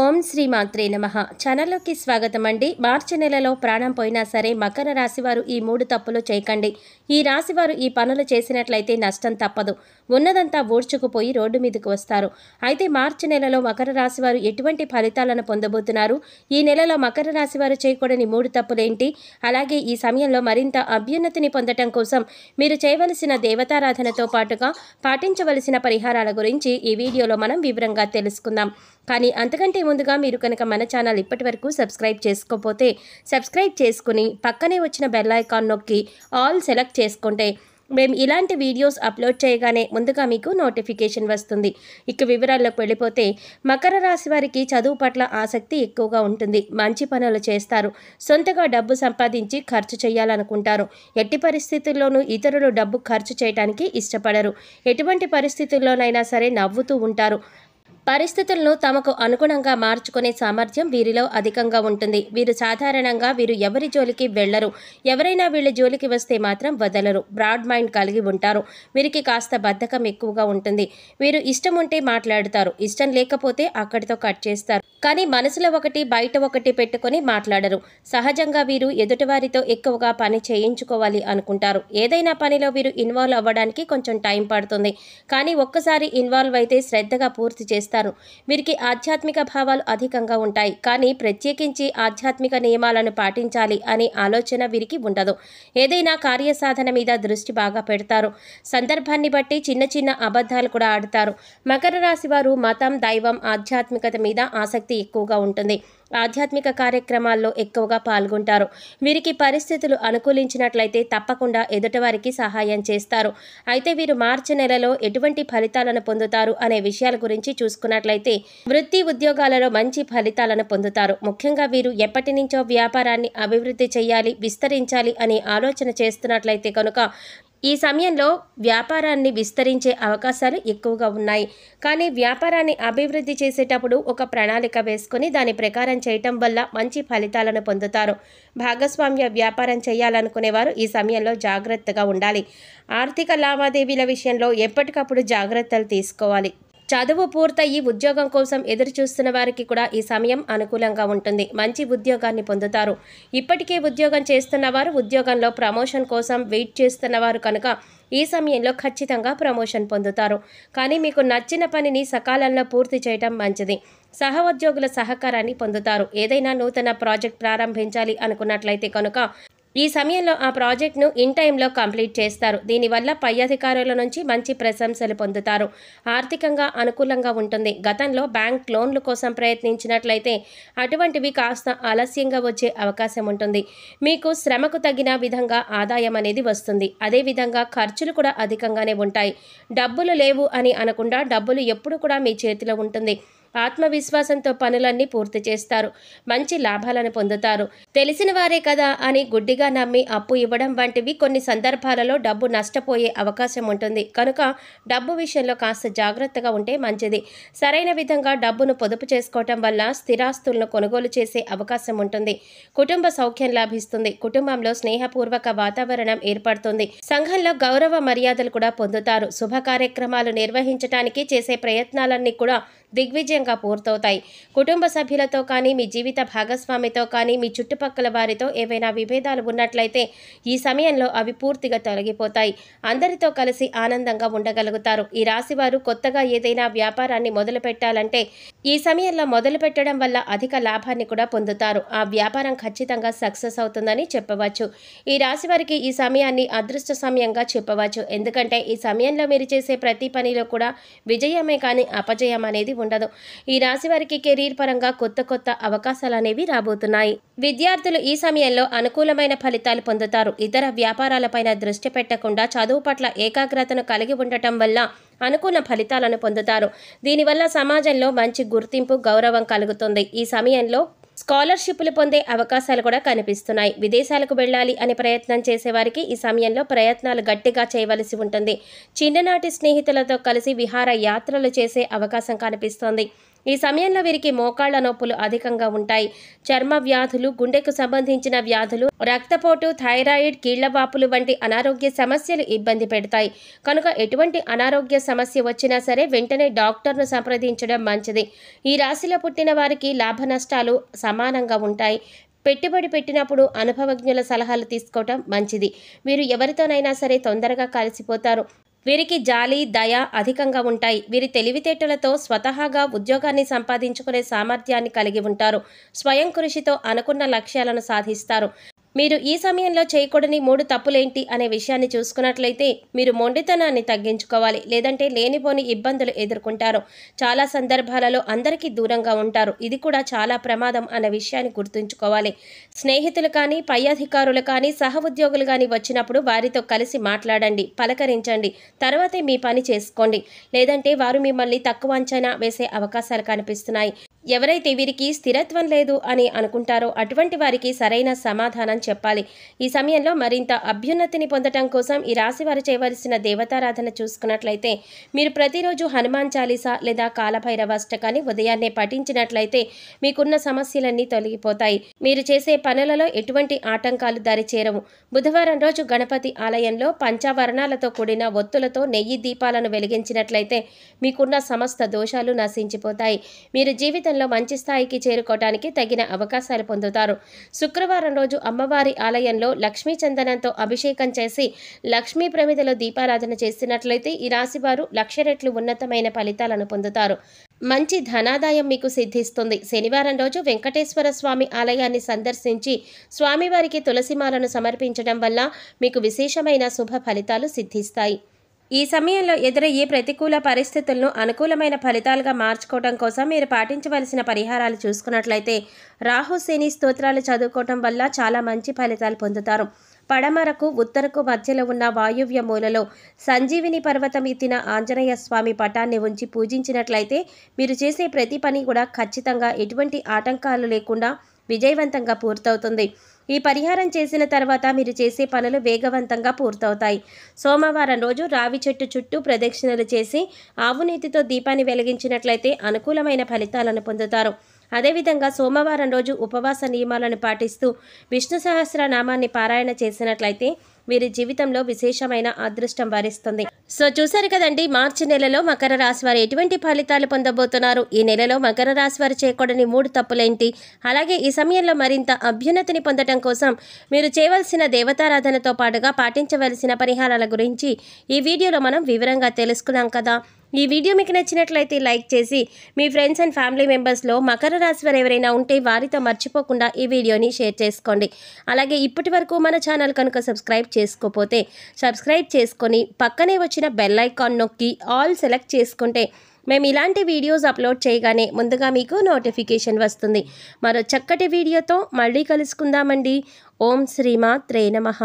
ఓం శ్రీ మాత్రే నమ ఛానల్లోకి స్వాగతం అండి మార్చి నెలలో ప్రాణం పోయినా సరే మకర రాశివారు ఈ మూడు తప్పులు చేయకండి ఈ రాశివారు ఈ పనులు చేసినట్లయితే నష్టం తప్పదు ఉన్నదంతా ఊడ్చుకుపోయి రోడ్డు మీదకు వస్తారు అయితే మార్చి నెలలో మకర రాశివారు ఎటువంటి ఫలితాలను పొందబోతున్నారు ఈ నెలలో మకర రాశివారు చేయకూడని మూడు తప్పులేంటి అలాగే ఈ సమయంలో మరింత అభ్యున్నతిని పొందటం కోసం మీరు చేయవలసిన దేవతారాధనతో పాటుగా పాటించవలసిన పరిహారాల గురించి ఈ వీడియోలో మనం వివరంగా తెలుసుకుందాం కానీ అంతకంటే ముందుగా మీరు కనుక మన ఛానల్ ఇప్పటి వరకు సబ్స్క్రైబ్ చేసుకోకపోతే సబ్స్క్రైబ్ చేసుకుని పక్కనే వచ్చిన బెల్ ఐకాన్ నొక్కి ఆల్ సెలెక్ట్ చేసుకుంటే మేము ఇలాంటి వీడియోస్ అప్లోడ్ చేయగానే ముందుగా మీకు నోటిఫికేషన్ వస్తుంది ఇక వివరాల్లోకి వెళ్ళిపోతే మకర రాశి వారికి చదువు పట్ల ఆసక్తి ఎక్కువగా ఉంటుంది మంచి పనులు చేస్తారు సొంతగా డబ్బు సంపాదించి ఖర్చు చేయాలనుకుంటారు ఎట్టి పరిస్థితుల్లోనూ ఇతరులు డబ్బు ఖర్చు చేయడానికి ఇష్టపడరు ఎటువంటి పరిస్థితుల్లోనైనా సరే నవ్వుతూ ఉంటారు పరిస్థితులను తమకు అనుగుణంగా మార్చుకునే సామర్థ్యం వీరిలో అధికంగా ఉంటుంది వీరు సాధారణంగా వీరు ఎవరి జోలికి వెళ్లరు ఎవరైనా వీళ్ళ జోలికి వస్తే మాత్రం వదలరు బ్రాడ్ మైండ్ కలిగి ఉంటారు వీరికి కాస్త బద్ధకం ఎక్కువగా ఉంటుంది వీరు ఇష్టం ఉంటే మాట్లాడతారు ఇష్టం లేకపోతే అక్కడితో కట్ చేస్తారు కానీ మనసులో ఒకటి బయట ఒకటి పెట్టుకొని మాట్లాడరు సహజంగా వీరు ఎదుటివారితో ఎక్కువగా పని చేయించుకోవాలి అనుకుంటారు ఏదైనా పనిలో వీరు ఇన్వాల్వ్ అవ్వడానికి కొంచెం టైం పడుతుంది కానీ ఒక్కసారి ఇన్వాల్వ్ అయితే శ్రద్ధగా పూర్తి చేస్తారు చేస్తారు వీరికి ఆధ్యాత్మిక భావాలు అధికంగా ఉంటాయి కానీ ప్రత్యేకించి ఆధ్యాత్మిక నియమాలను పాటించాలి అనే ఆలోచన వీరికి ఉండదు ఏదైనా కార్యసాధన మీద దృష్టి బాగా పెడతారు సందర్భాన్ని బట్టి చిన్న చిన్న అబద్ధాలు కూడా ఆడతారు మకర రాశి వారు మతం దైవం ఆధ్యాత్మికత మీద ఆసక్తి ఎక్కువగా ఉంటుంది ఆధ్యాత్మిక కార్యక్రమాల్లో ఎక్కువగా పాల్గొంటారు వీరికి పరిస్థితులు అనుకూలించినట్లయితే తప్పకుండా ఎదుటివారికి సహాయం చేస్తారు అయితే వీరు మార్చి నెలలో ఎటువంటి ఫలితాలను పొందుతారు అనే విషయాల గురించి చూసుకున్నట్లయితే వృత్తి ఉద్యోగాలలో మంచి ఫలితాలను పొందుతారు ముఖ్యంగా వీరు ఎప్పటి నుంచో వ్యాపారాన్ని అభివృద్ధి చేయాలి విస్తరించాలి అనే ఆలోచన చేస్తున్నట్లయితే కనుక ఈ సమయంలో వ్యాపారాన్ని విస్తరించే అవకాశాలు ఎక్కువగా ఉన్నాయి కానీ వ్యాపారాన్ని అభివృద్ధి చేసేటప్పుడు ఒక ప్రణాళిక వేసుకొని దాని ప్రకారం చేయటం వల్ల మంచి ఫలితాలను పొందుతారు భాగస్వామ్య వ్యాపారం చేయాలనుకునేవారు ఈ సమయంలో జాగ్రత్తగా ఉండాలి ఆర్థిక లావాదేవీల విషయంలో ఎప్పటికప్పుడు జాగ్రత్తలు తీసుకోవాలి చదువు పూర్తయి ఉద్యోగం కోసం ఎదురు చూస్తున్న వారికి కూడా ఈ సమయం అనుకూలంగా ఉంటుంది మంచి ఉద్యోగాన్ని పొందుతారు ఇప్పటికే ఉద్యోగం చేస్తున్న వారు ఉద్యోగంలో ప్రమోషన్ కోసం వెయిట్ చేస్తున్న వారు కనుక ఈ సమయంలో ఖచ్చితంగా ప్రమోషన్ పొందుతారు కానీ మీకు నచ్చిన పనిని సకాలంలో పూర్తి చేయటం మంచిది సహ ఉద్యోగుల సహకారాన్ని పొందుతారు ఏదైనా నూతన ప్రాజెక్ట్ ప్రారంభించాలి అనుకున్నట్లయితే కనుక ఈ సమయంలో ఆ ప్రాజెక్ట్ను ఇన్ టైంలో కంప్లీట్ చేస్తారు దీనివల్ల పై అధికారుల నుంచి మంచి ప్రశంసలు పొందుతారు ఆర్థికంగా అనుకూలంగా ఉంటుంది గతంలో బ్యాంక్ లోన్ల కోసం ప్రయత్నించినట్లయితే అటువంటివి కాస్త ఆలస్యంగా వచ్చే అవకాశం ఉంటుంది మీకు శ్రమకు తగిన విధంగా ఆదాయం అనేది వస్తుంది అదేవిధంగా ఖర్చులు కూడా అధికంగానే ఉంటాయి డబ్బులు లేవు అని అనకుండా డబ్బులు ఎప్పుడు కూడా మీ చేతిలో ఉంటుంది ఆత్మవిశ్వాసంతో పనులన్నీ పూర్తి చేస్తారు మంచి లాభాలను పొందుతారు తెలిసిన వారే కదా అని గుడ్డిగా నమ్మి అప్పు ఇవ్వడం వంటివి కొన్ని సందర్భాలలో డబ్బు నష్టపోయే అవకాశం ఉంటుంది కనుక డబ్బు విషయంలో కాస్త జాగ్రత్తగా ఉంటే మంచిది సరైన విధంగా డబ్బును పొదుపు చేసుకోవటం వల్ల స్థిరాస్తులను కొనుగోలు చేసే అవకాశం ఉంటుంది కుటుంబ సౌఖ్యం లాభిస్తుంది కుటుంబంలో స్నేహపూర్వక వాతావరణం ఏర్పడుతుంది సంఘంలో గౌరవ మర్యాదలు కూడా పొందుతారు శుభ కార్యక్రమాలు నిర్వహించడానికి చేసే ప్రయత్నాలన్నీ కూడా దిగ్విజయంగా పూర్తవుతాయి కుటుంబ సభ్యులతో కానీ మీ జీవిత భాగస్వామితో కానీ మీ చుట్టుపక్కల వారితో ఏవైనా విభేదాలు ఉన్నట్లయితే ఈ సమయంలో అవి పూర్తిగా తొలగిపోతాయి అందరితో కలిసి ఆనందంగా ఉండగలుగుతారు ఈ రాశివారు కొత్తగా ఏదైనా వ్యాపారాన్ని మొదలు పెట్టాలంటే ఈ సమయంలో మొదలు పెట్టడం వల్ల అధిక లాభాన్ని కూడా పొందుతారు ఆ వ్యాపారం ఖచ్చితంగా సక్సెస్ అవుతుందని చెప్పవచ్చు ఈ రాశివారికి ఈ సమయాన్ని అదృష్ట సమయంగా చెప్పవచ్చు ఎందుకంటే ఈ సమయంలో మీరు చేసే ప్రతి పనిలో కూడా విజయమే కానీ అపజయం అనేది ఉండదు ఈ రాశి వారికి కెరీర్ పరంగా కొత్త కొత్త అవకాశాలు అనేవి రాబోతున్నాయి విద్యార్థులు ఈ సమయంలో అనుకూలమైన ఫలితాలు పొందుతారు ఇతర వ్యాపారాలపైన దృష్టి పెట్టకుండా చదువు పట్ల ఏకాగ్రతను కలిగి ఉండటం వల్ల అనుకున్న ఫలితాలను పొందుతారు దీనివల్ల సమాజంలో మంచి గుర్తింపు గౌరవం కలుగుతుంది ఈ సమయంలో స్కాలర్షిప్లు పొందే అవకాశాలు కూడా కనిపిస్తున్నాయి విదేశాలకు వెళ్ళాలి అనే ప్రయత్నం చేసేవారికి ఈ సమయంలో ప్రయత్నాలు గట్టిగా చేయవలసి ఉంటుంది చిన్ననాటి స్నేహితులతో కలిసి విహార యాత్రలు చేసే అవకాశం కనిపిస్తోంది ఈ సమయంలో వీరికి మోకాళ్ల నొప్పులు అధికంగా ఉంటాయి చర్మ వ్యాధులు గుండెకు సంబంధించిన వ్యాధులు రక్తపోటు థైరాయిడ్ కీళ్లవాపులు వంటి అనారోగ్య సమస్యలు ఇబ్బంది పెడతాయి కనుక ఎటువంటి అనారోగ్య సమస్య వచ్చినా సరే వెంటనే డాక్టర్ను సంప్రదించడం మంచిది ఈ రాశిలో పుట్టిన వారికి లాభ నష్టాలు సమానంగా ఉంటాయి పెట్టుబడి పెట్టినప్పుడు అనుభవజ్ఞుల సలహాలు తీసుకోవటం మంచిది మీరు ఎవరితోనైనా సరే తొందరగా కలిసిపోతారు వీరికి జాలి దయ అధికంగా ఉంటాయి వీరి తెలివితేటలతో స్వతహాగా ఉద్యోగాన్ని సంపాదించుకునే సామర్థ్యాన్ని కలిగి ఉంటారు స్వయం కృషితో అనుకున్న లక్ష్యాలను సాధిస్తారు మీరు ఈ సమయంలో చేయకూడని మూడు తప్పులేంటి అనే విషయాన్ని చూసుకున్నట్లయితే మీరు మొండితనాన్ని తగ్గించుకోవాలి లేదంటే లేనిపోని ఇబ్బందులు ఎదుర్కొంటారు చాలా సందర్భాలలో అందరికీ దూరంగా ఉంటారు ఇది కూడా చాలా ప్రమాదం అనే విషయాన్ని గుర్తుంచుకోవాలి స్నేహితులు కానీ పై అధికారులు కానీ సహ ఉద్యోగులు కానీ వచ్చినప్పుడు వారితో కలిసి మాట్లాడండి పలకరించండి తర్వాతే మీ పని చేసుకోండి లేదంటే వారు మిమ్మల్ని తక్కువ అంచనా వేసే అవకాశాలు కనిపిస్తున్నాయి ఎవరైతే వీరికి స్థిరత్వం లేదు అని అనుకుంటారో అటువంటి వారికి సరైన సమాధానం చెప్పాలి ఈ సమయంలో మరింత అభ్యున్నతిని పొందటం కోసం ఈ రాశి వారు చేయవలసిన దేవతారాధన చూసుకున్నట్లయితే మీరు ప్రతిరోజు హనుమాన్ చాలీస లేదా కాలభైరవ అష్టకాన్ని ఉదయాన్నే పఠించినట్లయితే మీకున్న సమస్యలన్నీ తొలగిపోతాయి మీరు చేసే పనులలో ఎటువంటి ఆటంకాలు దారి చేరవు బుధవారం రోజు గణపతి ఆలయంలో పంచావరణాలతో కూడిన ఒత్తులతో నెయ్యి దీపాలను వెలిగించినట్లయితే మీకున్న సమస్త దోషాలు నశించిపోతాయి మీరు జీవితం జీవితంలో మంచి స్థాయికి చేరుకోవడానికి తగిన అవకాశాలు పొందుతారు శుక్రవారం రోజు అమ్మవారి ఆలయంలో లక్ష్మీ చందనంతో అభిషేకం చేసి లక్ష్మీ ప్రమిదలో దీపారాధన చేసినట్లయితే ఈ రాశివారు లక్ష రెట్లు ఉన్నతమైన ఫలితాలను పొందుతారు మంచి ధనాదాయం మీకు సిద్ధిస్తుంది శనివారం రోజు వెంకటేశ్వర స్వామి ఆలయాన్ని సందర్శించి స్వామివారికి తులసిమాలను సమర్పించడం వల్ల మీకు విశేషమైన శుభ ఫలితాలు సిద్ధిస్తాయి ఈ సమయంలో ఎదురయ్యే ప్రతికూల పరిస్థితులను అనుకూలమైన ఫలితాలుగా మార్చుకోవడం కోసం మీరు పాటించవలసిన పరిహారాలు చూసుకున్నట్లయితే రాహు శని స్తోత్రాలు చదువుకోవటం వల్ల చాలా మంచి ఫలితాలు పొందుతారు పడమరకు ఉత్తరకు మధ్యలో ఉన్న వాయువ్య మూలలో సంజీవిని పర్వతం ఎత్తిన ఆంజనేయ స్వామి పటాన్ని ఉంచి పూజించినట్లయితే మీరు చేసే ప్రతి పని కూడా ఖచ్చితంగా ఎటువంటి ఆటంకాలు లేకుండా విజయవంతంగా పూర్తవుతుంది ఈ పరిహారం చేసిన తర్వాత మీరు చేసే పనులు వేగవంతంగా పూర్తవుతాయి సోమవారం రోజు రావి చెట్టు చుట్టూ ప్రదక్షిణలు చేసి ఆవునీతితో దీపాన్ని వెలిగించినట్లయితే అనుకూలమైన ఫలితాలను పొందుతారు అదేవిధంగా సోమవారం రోజు ఉపవాస నియమాలను పాటిస్తూ విష్ణు సహస్రనామాన్ని పారాయణ చేసినట్లయితే మీరు జీవితంలో విశేషమైన అదృష్టం వరిస్తుంది సో చూశారు కదండి మార్చి నెలలో మకర రాశి వారు ఎటువంటి ఫలితాలు పొందబోతున్నారు ఈ నెలలో మకర రాశి వారు చేయకూడని మూడు తప్పులేంటి అలాగే ఈ సమయంలో మరింత అభ్యున్నతిని పొందడం కోసం మీరు చేయవలసిన దేవతారాధనతో పాటుగా పాటించవలసిన పరిహారాల గురించి ఈ వీడియోలో మనం వివరంగా తెలుసుకున్నాం కదా ఈ వీడియో మీకు నచ్చినట్లయితే లైక్ చేసి మీ ఫ్రెండ్స్ అండ్ ఫ్యామిలీ మెంబర్స్లో మకర రాశి వారు ఎవరైనా ఉంటే వారితో మర్చిపోకుండా ఈ వీడియోని షేర్ చేసుకోండి అలాగే ఇప్పటి వరకు మన ఛానల్ కనుక సబ్స్క్రైబ్ చేసుకోపోతే సబ్స్క్రైబ్ చేసుకొని పక్కనే వచ్చి వచ్చిన బెల్ ఐకాన్ నొక్కి ఆల్ సెలెక్ట్ చేసుకుంటే మేము ఇలాంటి వీడియోస్ అప్లోడ్ చేయగానే ముందుగా మీకు నోటిఫికేషన్ వస్తుంది మరో చక్కటి వీడియోతో మళ్ళీ కలుసుకుందామండి ఓం శ్రీమాత్రే నమ